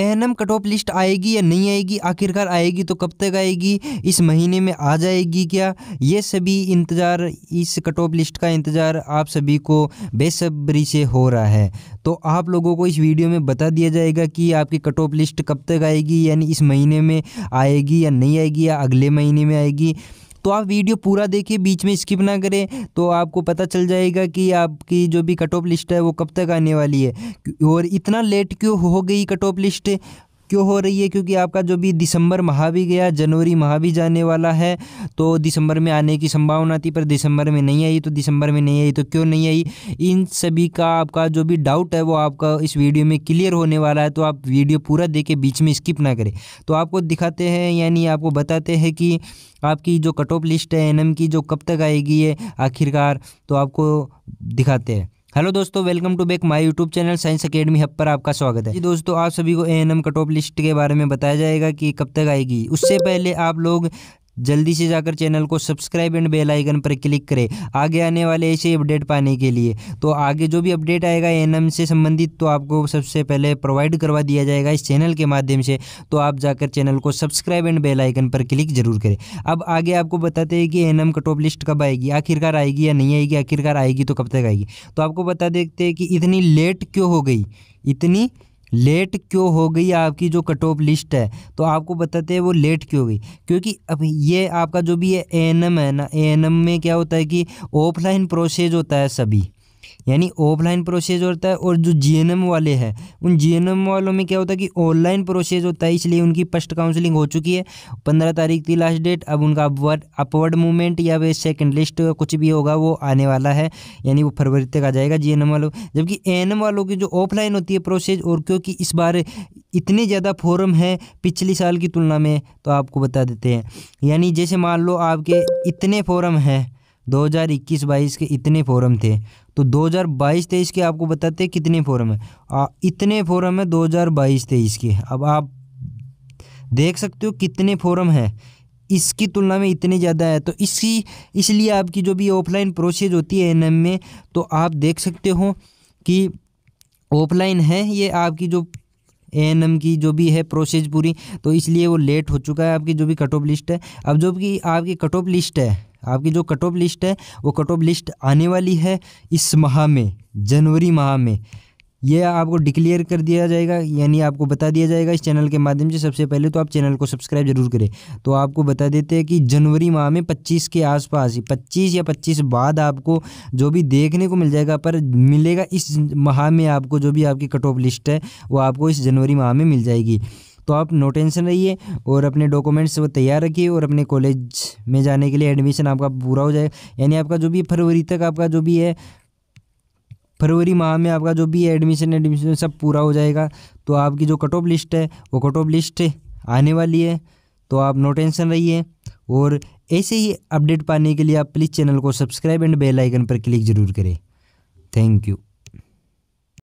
N cut off list आएगी या नहीं आएगी आखिरकार आएगी तो कब तक आएगी इस महीने में आ जाएगी क्या ये सभी इंतज़ार इस कट ऑफ लिस्ट का इंतज़ार आप सभी को बेसब्री से हो रहा है तो आप लोगों को इस वीडियो में बता दिया जाएगा कि आपकी कट ऑफ लिस्ट कब तक आएगी यानी इस महीने में आएगी या नहीं आएगी या अगले महीने में आएगी तो आप वीडियो पूरा देखिए बीच में स्किप ना करें तो आपको पता चल जाएगा कि आपकी जो भी कट ऑफ लिस्ट है वो कब तक आने वाली है और इतना लेट क्यों हो गई कट ऑफ लिस्ट क्यों हो रही है क्योंकि आपका जो भी दिसंबर माह भी गया जनवरी माह भी जाने वाला है तो दिसंबर में आने की संभावना थी पर दिसंबर में नहीं आई तो दिसंबर में नहीं आई तो क्यों नहीं आई इन सभी का आपका जो भी डाउट है वो आपका इस वीडियो में क्लियर होने वाला है तो आप वीडियो पूरा देखे बीच में स्किप ना करें तो आपको दिखाते हैं यानी आपको बताते हैं कि आपकी जो कट ऑफ लिस्ट है एन की जो कब तक आएगी ये आखिरकार तो आपको दिखाते हैं हेलो दोस्तों welcome to back my YouTube channel science academy hub पर आपका स्वागत है जी दोस्तों आप सभी को एएनएम कट ऑफ लिस्ट के बारे में बताया जाएगा कि कब तक आएगी उससे पहले आप लोग जल्दी से जाकर चैनल को सब्सक्राइब एंड बेल आइकन पर क्लिक करें आगे आने वाले ऐसे अपडेट पाने के लिए तो आगे जो भी अपडेट आएगा एनएम से संबंधित तो आपको सबसे पहले प्रोवाइड करवा दिया जाएगा इस चैनल के माध्यम से तो आप जाकर चैनल को सब्सक्राइब एंड बेल आइकन पर क्लिक जरूर करें अब आगे आपको बताते हैं कि एनएम कटॉप लिस्ट कब आएगी आखिरकार आएगी या नहीं आएगी आखिरकार आएगी तो कब तक आएगी तो आपको बता देते हैं कि इतनी लेट क्यों हो गई इतनी लेट क्यों हो गई आपकी जो कट ऑफ लिस्ट है तो आपको बताते हैं वो लेट क्यों हो गई क्योंकि अब ये आपका जो भी है ए एन एम है ना ए एन एम में क्या होता है कि ऑफलाइन प्रोसेस होता है सभी यानी ऑफलाइन प्रोसेस होता है और जो जीएनएम वाले हैं उन जीएनएम वालों में क्या होता है कि ऑनलाइन प्रोसेस होता है इसलिए उनकी फर्स्ट काउंसलिंग हो चुकी है पंद्रह तारीख की लास्ट डेट अब उनका अपवर्ड अपवर्ड मूवमेंट या वे सेकेंड लिस्ट कुछ भी होगा वो आने वाला है यानी वो फरवरी तक आ जाएगा जी वालों जबकि ए वालों की जो ऑफलाइन होती है प्रोसेस और क्योंकि इस बार इतने ज़्यादा फॉरम हैं पिछली साल की तुलना में तो आपको बता देते हैं यानी जैसे मान लो आपके इतने फॉरम हैं 2021-22 के इतने फोरम थे तो 2022-23 के आपको बताते हैं कितने फोरम है आ, इतने फोरम है 2022-23 के अब आप देख सकते हो कितने फोरम हैं इसकी तुलना में इतने ज़्यादा है तो इसी इसलिए आपकी जो भी ऑफलाइन प्रोसेस होती है एनएम में तो आप देख सकते हो कि ऑफलाइन है ये आपकी जो एन की जो भी है प्रोसेस पूरी तो इसलिए वो लेट हो चुका है आपकी जो भी कट ऑफ लिस्ट है अब जो कि आपकी कट ऑफ लिस्ट है आपकी जो कट ऑफ लिस्ट है वो कट ऑफ लिस्ट आने वाली है इस माह में जनवरी माह में ये आपको डिक्लेयर कर दिया जाएगा यानी आपको बता दिया जाएगा इस चैनल के माध्यम से सबसे पहले तो आप चैनल को सब्सक्राइब जरूर करें तो आपको बता देते हैं कि जनवरी माह में 25 के आसपास 25 या 25 बाद आपको जो भी देखने को मिल जाएगा पर मिलेगा इस माह में आपको जो भी आपकी कट ऑफ लिस्ट है वो आपको इस जनवरी माह में मिल जाएगी तो आप नो टेंशन रहिए और अपने डॉक्यूमेंट्स वो तैयार रखिए और अपने कॉलेज में जाने के लिए एडमिशन आपका पूरा हो जाए यानी आपका जो भी फरवरी तक आपका जो भी है फरवरी माह में आपका जो भी है एडमिशन एडमिशन सब पूरा हो जाएगा तो आपकी जो कट ऑफ लिस्ट है वो कट ऑफ लिस्ट आने वाली है तो आप नो टेंशन रहिए और ऐसे ही अपडेट पाने के लिए आप प्लीज़ चैनल को सब्सक्राइब एंड बेल आइकन पर क्लिक जरूर करें थैंक यू